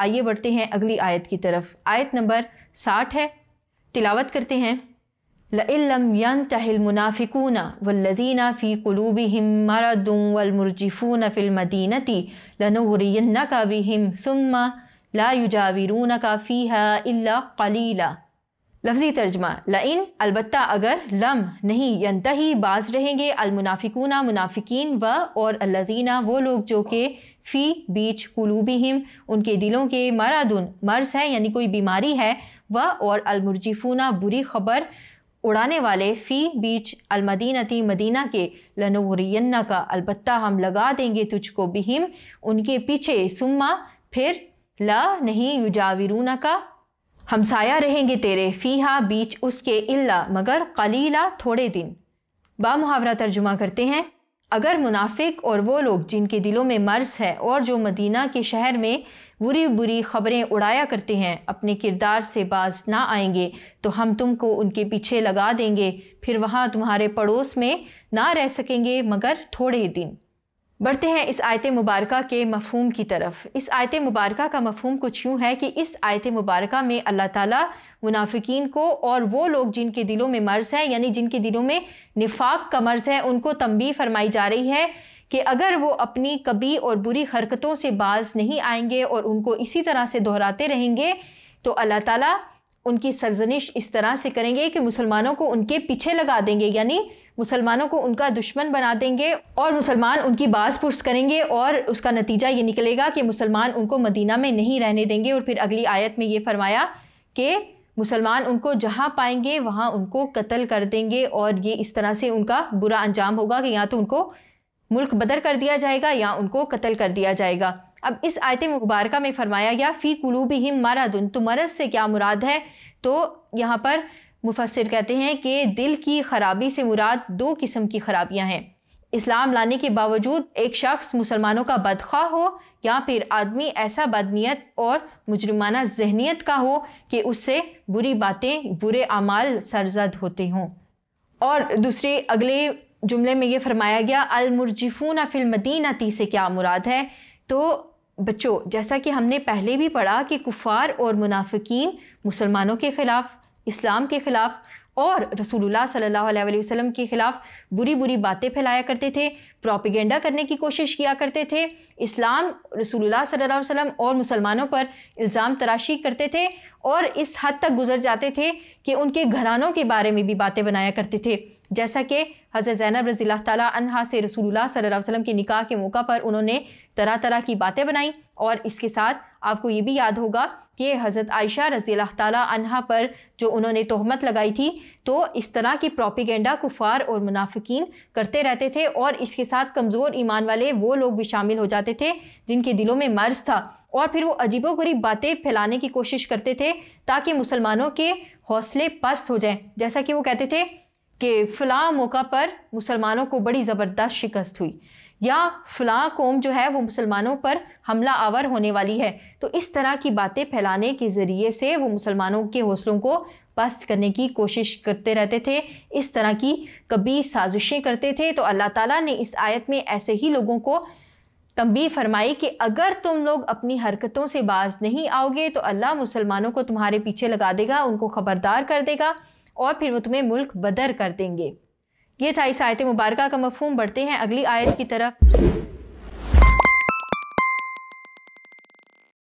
आइए बढ़ते हैं अगली आयत की तरफ आयत नंबर साठ है तिलावत करते हैं लम यन तहल मुनाफिकूना वल्लजीना फ़ी कुलूबी हिम मरदम वलमरजिफ़ून फ़िल्मदीनती लनुरियन का भी हिम सुम्मा ला युजाविरून का फ़ी है अल्ला कलीला लफजी तर्जमा लाइन अलबत् अगर लम नहीं यंतही बाज रहेंगे अलमुनाफिकूना मुनाफिकीन व और अल्लाजीना वो लोग जो कि फ़ी बीच हिम उनके दिलों के मरादुन मर्ज है यानी कोई बीमारी है व और अलमुरजीफूना बुरी खबर उड़ाने वाले फ़ी बीच अलमदीनती मदीना के लनोरियन्ना का अलबत् हम लगा देंगे तुझको बिहिम उनके पीछे सुम्मा फिर ला नहीं युजावरूना का हमसाया रहेंगे तेरे फ़ीहा बीच उसके इल्ला मगर कलीला थोड़े दिन बा मुहावरा तर्जुमा करते हैं अगर मुनाफिक और वो लोग जिनके दिलों में मर्ज है और जो मदीना के शहर में बुरी बुरी खबरें उड़ाया करते हैं अपने किरदार से बाज ना आएंगे तो हम तुमको उनके पीछे लगा देंगे फिर वहाँ तुम्हारे पड़ोस में ना रह सकेंगे मगर थोड़े दिन बढ़ते हैं इस आयत मुबारक के मफहम की तरफ इस आयत मुबारक का मफहम कुछ यूँ है कि इस आयत मुबारक में अल्लाह ताला मुनाफिकीन को और वो लोग जिनके दिलों में मर्ज़ है यानी जिनके दिलों में निफाक का मर्ज़ है उनको तंबी फरमाई जा रही है कि अगर वो अपनी कभी और बुरी हरकतों से बाज नहीं आएंगे और उनको इसी तरह से दोहराते रहेंगे तो अल्लाह ताली उनकी सरजनिश इस तरह से करेंगे कि मुसलमानों को उनके पीछे लगा देंगे यानी मुसलमानों को उनका दुश्मन बना देंगे और मुसलमान उनकी बास पुरस करेंगे और उसका नतीजा ये निकलेगा कि मुसलमान उनको मदीना में नहीं रहने देंगे और फिर अगली आयत में ये फरमाया कि मुसलमान उनको जहाँ पाएंगे वहाँ उनको कत्ल कर देंगे और ये इस तरह से उनका बुरा अंजाम होगा कि या तो उनको मुल्क बदर कर दिया जाएगा या उनको कत्ल कर दिया जाएगा अब इस आयत मुबारक में फरमाया गया फ़ी कुलूबी हिम मरदन तो मरद से क्या मुराद है तो यहाँ पर मुफसर कहते हैं कि दिल की ख़राबी से मुराद दो किस्म की ख़राबियाँ हैं इस्लाम लाने के बावजूद एक शख्स मुसलमानों का बदखा हो या फिर आदमी ऐसा बदनीत और मुजरमाना जहनीत का हो कि उससे बुरी बातें बुरे अमाल सरजद होते हों और दूसरे अगले जुमले में ये फरमाया गया अलमुरजिफून फिल मदीनती से क्या मुराद है तो बच्चों जैसा कि हमने पहले भी पढ़ा कि कुफ़ार और मुनाफिकीन मुसलमानों के ख़िलाफ़ इस्लाम के ख़िलाफ़ और रसूलुल्लाह सल्लल्लाहु अलैहि वसल्लम के ख़िलाफ़ बुरी बुरी बातें फैलाया करते थे प्रोपिगेंडा करने की कोशिश किया करते थे इस्लाम रसूलुल्लाह सल्लल्लाहु अलैहि वसल्लम और मुसलमानों पर इल्ज़ाम तराशी करते थे और इस हद तक गुजर जाते थे कि उनके घरानों के बारे में भी बातें बनाया करते थे जैसा कि हज़रत ज़ैनब रज़ी तह से रसूलुल्लाह सल्लल्लाहु अलैहि वसल्लम के निकाह के मौका पर उन्होंने तरह तरह की बातें बनाई और इसके साथ आपको ये भी याद होगा कि हज़रत आयशा रज़ी तहा पर जो उन्होंने तहमत लगाई थी तो इस तरह की प्रोपिगेंडा कुफार और मुनाफिकीन करते रहते थे और इसके साथ कमज़ोर ईमान वाले वो लोग भी शामिल हो जाते थे जिनके दिलों में मर्ज था और फिर वो अजीबो गरीब बातें फैलाने की कोशिश करते थे ताकि मुसलमानों के हौसले पस्त हो जाएं जैसा कि वो कहते थे कि फ़लाँ मौका पर मुसलमानों को बड़ी ज़बरदस्त शिकस्त हुई या फ़लाँ कौम जो है वो मुसलमानों पर हमला आवर होने वाली है तो इस तरह की बातें फैलाने के ज़रिए से वो मुसलमानों के हौसलों को पस्त करने की कोशिश करते रहते थे इस तरह की कभी साजिशें करते थे तो अल्लाह ताला ने इस आयत में ऐसे ही लोगों को तंबी फरमाई कि अगर तुम लोग अपनी हरकतों से बाज नहीं आओगे तो अल्लाह मुसलमानों को तुम्हारे पीछे लगा देगा उनको ख़बरदार कर देगा और फिर वो तुम्हें मुल्क बदर कर देंगे ये था इस आयत मुबारक का मफहम बढ़ते हैं अगली आयत की तरफ